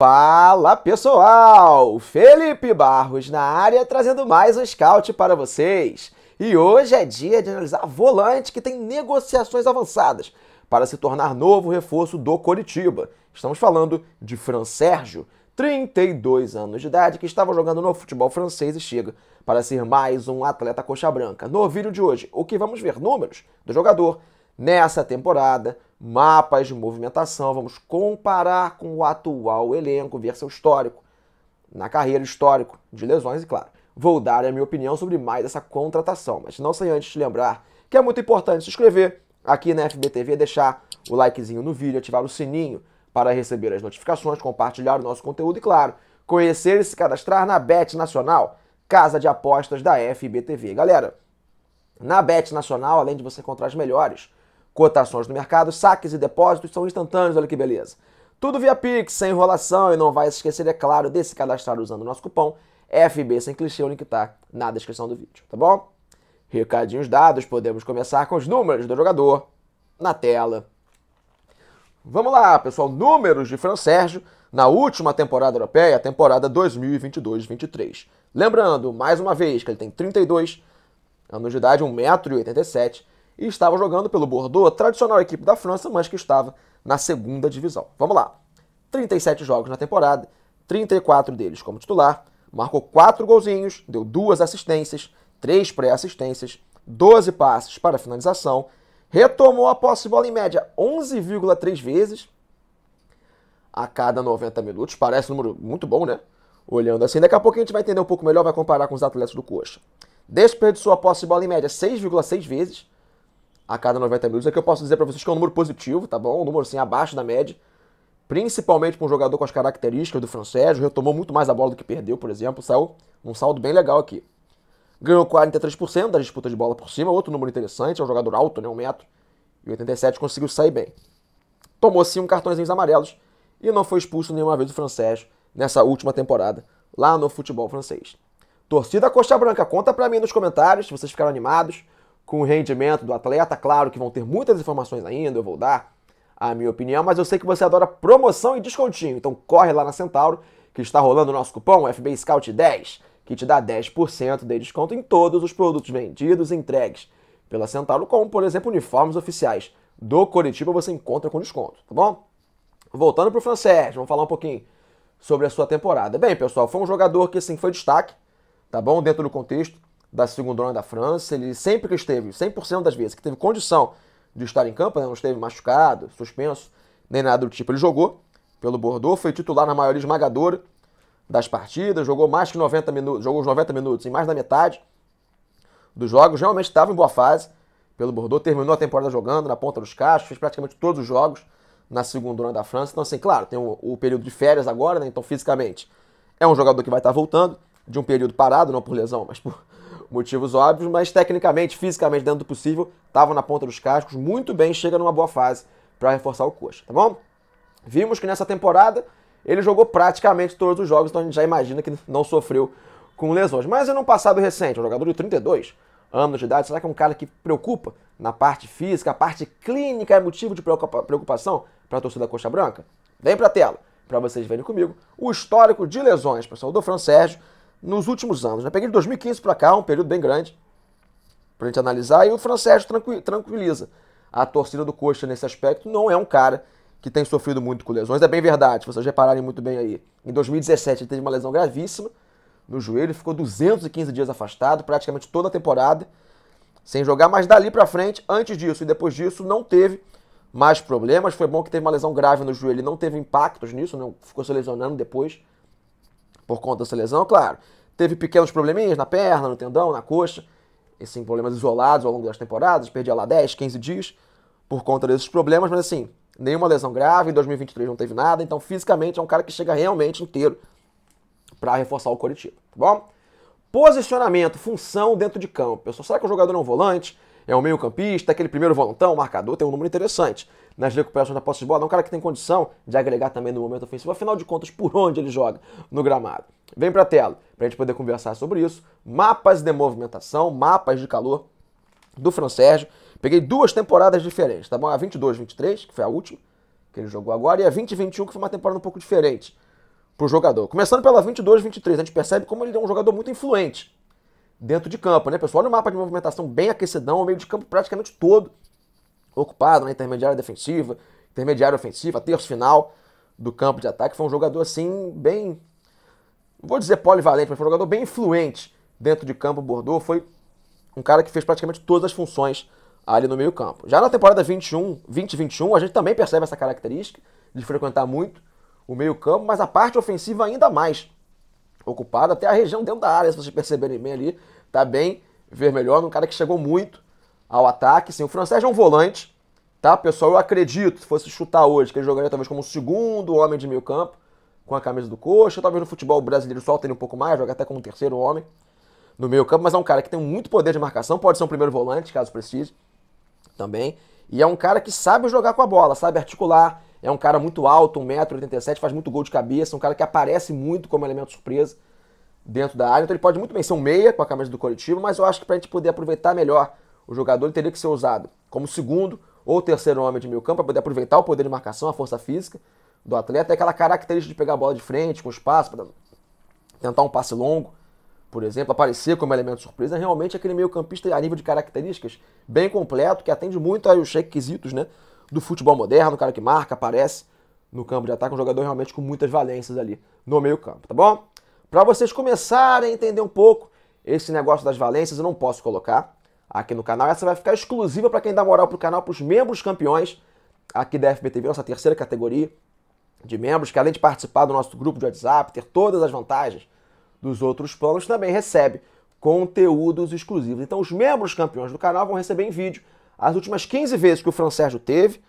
Fala pessoal! Felipe Barros na área trazendo mais um scout para vocês. E hoje é dia de analisar volante que tem negociações avançadas para se tornar novo reforço do Coritiba. Estamos falando de Fran Sérgio, 32 anos de idade, que estava jogando no futebol francês e chega para ser mais um atleta coxa branca. No vídeo de hoje, o que vamos ver números do jogador, Nessa temporada, mapas de movimentação, vamos comparar com o atual elenco, ver seu histórico na carreira, histórico de lesões e, claro, vou dar a minha opinião sobre mais essa contratação, mas não sem antes te lembrar que é muito importante se inscrever aqui na FBTV, deixar o likezinho no vídeo, ativar o sininho para receber as notificações, compartilhar o nosso conteúdo e, claro, conhecer e se cadastrar na Bet Nacional, casa de apostas da FBTV. Galera, na Bet Nacional, além de você encontrar as melhores cotações do mercado, saques e depósitos são instantâneos, olha que beleza. Tudo via Pix, sem enrolação e não vai se esquecer, é claro, de se cadastrar usando o nosso cupom FB sem clichê, o link tá na descrição do vídeo, tá bom? Recadinhos dados, podemos começar com os números do jogador na tela. Vamos lá, pessoal, números de Fran Sérgio na última temporada europeia, temporada 2022-23. Lembrando, mais uma vez, que ele tem 32 anos de idade, 1,87m, e estava jogando pelo Bordeaux, tradicional equipe da França, mas que estava na segunda divisão. Vamos lá. 37 jogos na temporada, 34 deles como titular, marcou 4 golzinhos, deu 2 assistências, 3 pré-assistências, 12 passes para finalização, retomou a posse de bola em média 11,3 vezes a cada 90 minutos. Parece um número muito bom, né? Olhando assim, daqui a pouco a gente vai entender um pouco melhor, vai comparar com os atletas do Coxa. Desperdiçou a posse de bola em média 6,6 vezes a cada 90 minutos. Aqui é eu posso dizer para vocês que é um número positivo, tá bom? Um número assim abaixo da média. Principalmente para um jogador com as características do Francésio, retomou muito mais a bola do que perdeu, por exemplo. Saiu um saldo bem legal aqui. Ganhou 43% da disputa de bola por cima, outro número interessante, é um jogador alto, né? 1 metro. E 87 conseguiu sair bem. Tomou sim um cartõezinhos amarelos e não foi expulso nenhuma vez do francês nessa última temporada lá no futebol francês. Torcida Costa Branca, conta para mim nos comentários se vocês ficaram animados com o rendimento do atleta. Claro que vão ter muitas informações ainda, eu vou dar a minha opinião, mas eu sei que você adora promoção e descontinho. Então corre lá na Centauro, que está rolando o nosso cupom FB Scout 10, que te dá 10% de desconto em todos os produtos vendidos e entregues pela Centauro, como por exemplo uniformes oficiais do Curitiba você encontra com desconto, tá bom? Voltando para o francês, vamos falar um pouquinho sobre a sua temporada. Bem, pessoal, foi um jogador que assim foi destaque, tá bom? Dentro do contexto da segunda onda da França. Ele sempre que esteve, 100% das vezes, que teve condição de estar em campo, né? não esteve machucado, suspenso, nem nada do tipo. Ele jogou pelo Bordeaux, foi titular na maioria esmagadora das partidas, jogou mais que 90 minutos, jogou os 90 minutos em mais da metade dos jogos, realmente estava em boa fase pelo Bordeaux, terminou a temporada jogando na ponta dos cachos, fez praticamente todos os jogos na segunda onda da França. Então, assim, claro, tem o, o período de férias agora, né? Então, fisicamente, é um jogador que vai estar voltando de um período parado, não por lesão, mas por, motivos óbvios, mas tecnicamente, fisicamente, dentro do possível, estava na ponta dos cascos, muito bem, chega numa boa fase para reforçar o coxa, tá bom? Vimos que nessa temporada ele jogou praticamente todos os jogos, então a gente já imagina que não sofreu com lesões. Mas é um passado recente, um jogador de 32 anos de idade, será que é um cara que preocupa na parte física, a parte clínica é motivo de preocupação para a torcida Coxa Branca? Vem para a tela para vocês verem comigo o histórico de lesões, pessoal, do Fran Sérgio nos últimos anos. Né? Peguei de 2015 para cá, um período bem grande, para a gente analisar, e o Fran tranquiliza. A torcida do Coxa, nesse aspecto, não é um cara que tem sofrido muito com lesões. É bem verdade, se vocês repararem muito bem aí. Em 2017 ele teve uma lesão gravíssima no joelho, ficou 215 dias afastado, praticamente toda a temporada, sem jogar, mas dali para frente, antes disso e depois disso, não teve mais problemas. Foi bom que teve uma lesão grave no joelho, não teve impactos nisso, não ficou se lesionando depois por conta dessa lesão, claro. Teve pequenos probleminhas na perna, no tendão, na coxa, assim, problemas isolados ao longo das temporadas, perdia lá 10, 15 dias por conta desses problemas, mas assim, nenhuma lesão grave, em 2023 não teve nada, então fisicamente é um cara que chega realmente inteiro para reforçar o coletivo, tá bom? Posicionamento, função dentro de campo. Pessoal, será que o jogador é um volante? é um meio-campista, aquele primeiro volantão, marcador, tem um número interessante nas recuperações da posse de bola. É um cara que tem condição de agregar também no momento ofensivo, afinal de contas, por onde ele joga no gramado. Vem para a tela para a gente poder conversar sobre isso. Mapas de movimentação, mapas de calor do Fran Sérgio. Peguei duas temporadas diferentes, tá bom? A 22, 23, que foi a última que ele jogou agora, e a 20, 21, que foi uma temporada um pouco diferente pro jogador. Começando pela 22, 23, a gente percebe como ele é um jogador muito influente dentro de campo, né, pessoal? Olha o mapa de movimentação bem aquecidão, o meio de campo praticamente todo ocupado, né? Intermediária defensiva, intermediária ofensiva, terço final do campo de ataque. Foi um jogador assim, bem. Não vou dizer polivalente, mas foi um jogador bem influente dentro de campo. Bordeaux foi um cara que fez praticamente todas as funções ali no meio-campo. Já na temporada 21, 2021, a gente também percebe essa característica de frequentar muito o meio-campo, mas a parte ofensiva ainda mais ocupada, até a região dentro da área, se vocês perceberem bem ali, tá bem vermelhona, um cara que chegou muito ao ataque. Sim, o francês é um volante, tá, pessoal? Eu acredito, se fosse chutar hoje, que ele jogaria talvez como o segundo homem de meio campo, com a camisa do coxa, talvez no futebol brasileiro solta ele um pouco mais, joga até como terceiro homem no meio campo, mas é um cara que tem muito poder de marcação, pode ser um primeiro volante, caso precise, também. E é um cara que sabe jogar com a bola, sabe articular, é um cara muito alto, 1,87m, faz muito gol de cabeça, um cara que aparece muito como elemento surpresa dentro da área. Então ele pode muito bem ser um meia com a camisa do coletivo, mas eu acho que para a gente poder aproveitar melhor o jogador, teria que ser usado como segundo ou terceiro homem de meio campo para poder aproveitar o poder de marcação, a força física do atleta. É aquela característica de pegar a bola de frente, com espaço, para tentar um passe longo, por exemplo, aparecer como elemento surpresa. É realmente aquele meio campista a nível de características bem completo, que atende muito aos requisitos né, do futebol moderno, o cara que marca, aparece no campo de ataque, um jogador realmente com muitas valências ali no meio-campo, tá bom? Para vocês começarem a entender um pouco esse negócio das valências, eu não posso colocar aqui no canal. Essa vai ficar exclusiva para quem dá moral pro canal, para os membros campeões aqui da FBTV, nossa terceira categoria de membros, que além de participar do nosso grupo de WhatsApp, ter todas as vantagens dos outros planos, também recebe conteúdos exclusivos. Então, os membros campeões do canal vão receber em vídeo as últimas 15 vezes que o Fran Sérgio teve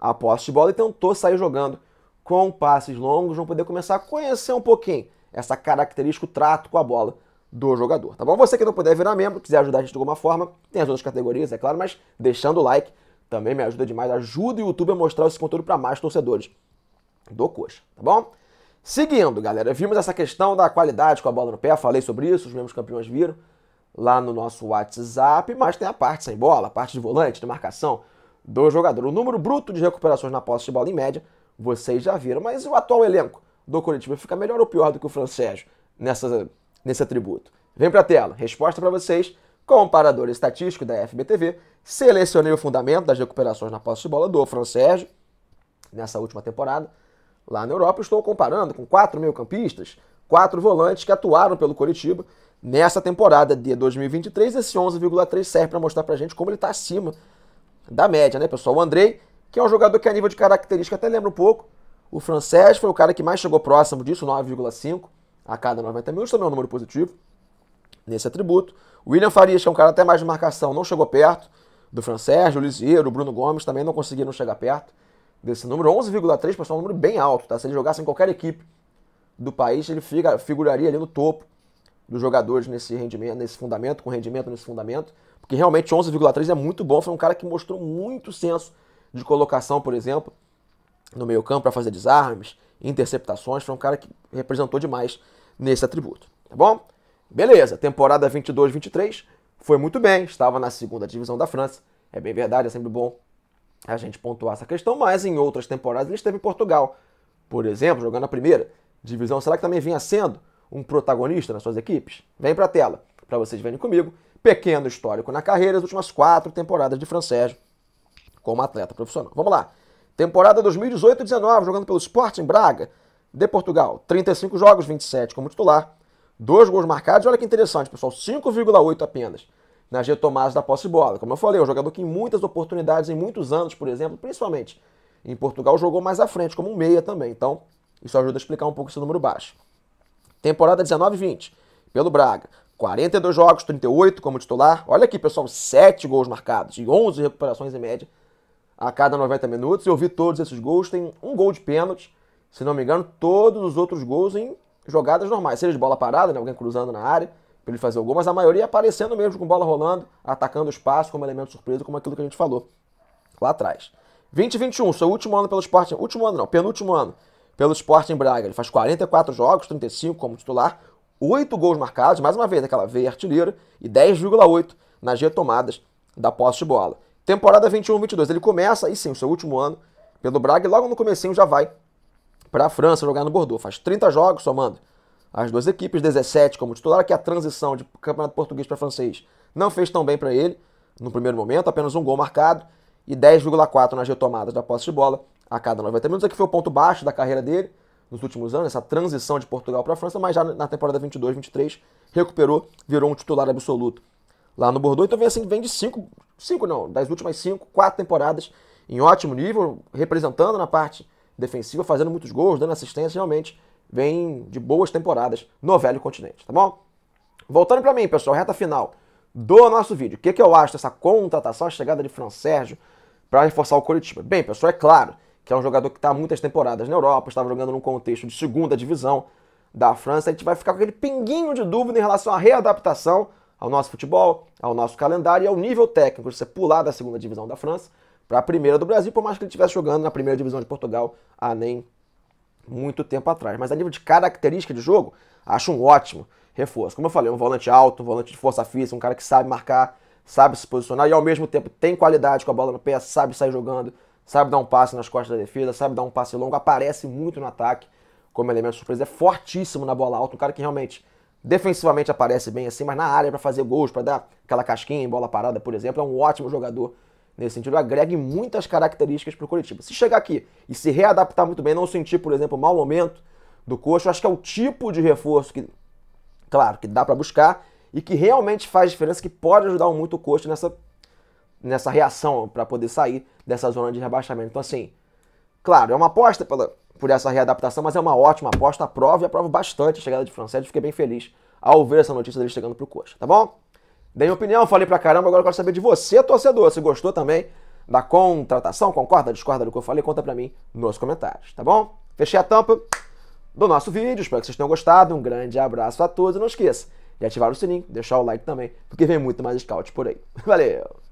a posse de bola e tentou sair jogando com passes longos, vão poder começar a conhecer um pouquinho essa característica, o trato com a bola do jogador, tá bom? Você que não puder virar membro, quiser ajudar a gente de alguma forma, tem as outras categorias, é claro, mas deixando o like também me ajuda demais, ajuda o YouTube a mostrar esse conteúdo para mais torcedores do Coxa, tá bom? Seguindo, galera, vimos essa questão da qualidade com a bola no pé, falei sobre isso, os mesmos campeões viram lá no nosso WhatsApp, mas tem a parte sem bola, a parte de volante, de marcação do jogador. O número bruto de recuperações na posse de bola em média, vocês já viram, mas o atual elenco do Curitiba fica melhor ou pior do que o Francésio nessa, nesse atributo? Vem para a tela, resposta para vocês, comparador estatístico da FBTV, selecionei o fundamento das recuperações na posse de bola do Francésio nessa última temporada, lá na Europa. Estou comparando com quatro meio-campistas, quatro volantes que atuaram pelo Coritiba Nessa temporada de 2023, esse 11,3 serve para mostrar para gente como ele está acima da média, né, pessoal? O Andrei, que é um jogador que a nível de característica até lembra um pouco. O francês foi o cara que mais chegou próximo disso, 9,5 a cada 90 minutos, também é um número positivo nesse atributo. O William Farias, que é um cara até mais de marcação, não chegou perto do francês, o Lisieiro, o Bruno Gomes também não conseguiram chegar perto desse número. 11,3, pessoal, é um número bem alto, tá? Se ele jogasse em qualquer equipe do país, ele fica, figuraria ali no topo dos jogadores nesse rendimento, nesse fundamento, com rendimento nesse fundamento, porque realmente 11,3 é muito bom. Foi um cara que mostrou muito senso de colocação, por exemplo, no meio-campo para fazer desarmes, interceptações. Foi um cara que representou demais nesse atributo, tá bom? Beleza, temporada 22-23 foi muito bem, estava na segunda divisão da França. É bem verdade, é sempre bom a gente pontuar essa questão, mas em outras temporadas ele esteve em Portugal, por exemplo, jogando a primeira divisão. Será que também vinha sendo um protagonista nas suas equipes? Vem para a tela, para vocês verem comigo. Pequeno histórico na carreira, as últimas quatro temporadas de Francesco como atleta profissional. Vamos lá. Temporada 2018-19, jogando pelo Sporting Braga de Portugal. 35 jogos, 27 como titular. Dois gols marcados, olha que interessante, pessoal, 5,8 apenas nas retomadas da posse de bola. Como eu falei, o é jogador que em muitas oportunidades, em muitos anos, por exemplo, principalmente em Portugal, jogou mais à frente, como um meia também. Então, isso ajuda a explicar um pouco esse número baixo temporada 19 20, pelo Braga. 42 jogos, 38 como titular. Olha aqui, pessoal, 7 gols marcados e 11 recuperações em média a cada 90 minutos. Eu vi todos esses gols, tem um gol de pênalti, se não me engano, todos os outros gols em jogadas normais, seja de bola parada, né, alguém cruzando na área para ele fazer o gol, mas a maioria é aparecendo mesmo com bola rolando, atacando o espaço como elemento surpresa, como aquilo que a gente falou lá atrás. 2021, seu último ano pelo Sporting, último ano não, penúltimo ano pelo Sporting Braga. Ele faz 44 jogos, 35 como titular, 8 gols marcados, mais uma vez aquela veia artilheira, e 10,8 nas retomadas da posse de bola. Temporada 21-22, ele começa, e sim, o seu último ano pelo Braga, e logo no comecinho já vai para a França jogar no Bordeaux. Faz 30 jogos somando as duas equipes, 17 como titular, que a transição de campeonato português para francês não fez tão bem para ele no primeiro momento, apenas um gol marcado e 10,4 nas retomadas da posse de bola a cada nove. Também Aqui que foi o ponto baixo da carreira dele nos últimos anos, essa transição de Portugal para a França, mas já na temporada 22-23 recuperou, virou um titular absoluto lá no Bordeaux. Então vem assim, vem de cinco, cinco não, das últimas cinco, quatro temporadas em ótimo nível, representando na parte defensiva, fazendo muitos gols, dando assistência, realmente vem de boas temporadas no velho continente, tá bom? Voltando para mim, pessoal, reta final do nosso vídeo. O que, que eu acho dessa contratação, a chegada de Fran Sérgio para reforçar o Curitiba? Bem, pessoal, é claro, que é um jogador que está há muitas temporadas na Europa, estava jogando num contexto de segunda divisão da França, a gente vai ficar com aquele pinguinho de dúvida em relação à readaptação ao nosso futebol, ao nosso calendário e ao nível técnico de você pular da segunda divisão da França para a primeira do Brasil, por mais que ele estivesse jogando na primeira divisão de Portugal há nem muito tempo atrás. Mas a nível de característica de jogo, acho um ótimo reforço. Como eu falei, um volante alto, um volante de força física, um cara que sabe marcar, sabe se posicionar e ao mesmo tempo tem qualidade com a bola no pé, sabe sair jogando, sabe dar um passe nas costas da defesa, sabe dar um passe longo, aparece muito no ataque como elemento surpresa. É fortíssimo na bola alta, um cara que realmente defensivamente aparece bem assim, mas na área para fazer gols, para dar aquela casquinha em bola parada, por exemplo, é um ótimo jogador nesse sentido. agregue muitas características para o Curitiba. Se chegar aqui e se readaptar muito bem, não sentir, por exemplo, o mau momento do coxo, acho que é o tipo de reforço que, claro, que dá para buscar e que realmente faz diferença, que pode ajudar muito o coxo nessa nessa reação para poder sair dessa zona de rebaixamento. Então, assim, claro, é uma aposta pela, por essa readaptação, mas é uma ótima aposta. prova e aprovo bastante a chegada de Francete. Fiquei bem feliz ao ver essa notícia dele chegando pro Coxa, tá bom? Dei minha opinião, falei pra caramba, agora eu quero saber de você, torcedor, se gostou também da contratação, concorda, discorda do que eu falei, conta pra mim nos comentários, tá bom? Fechei a tampa do nosso vídeo, espero que vocês tenham gostado, um grande abraço a todos e não esqueça de ativar o sininho, deixar o like também, porque vem muito mais scout por aí. Valeu!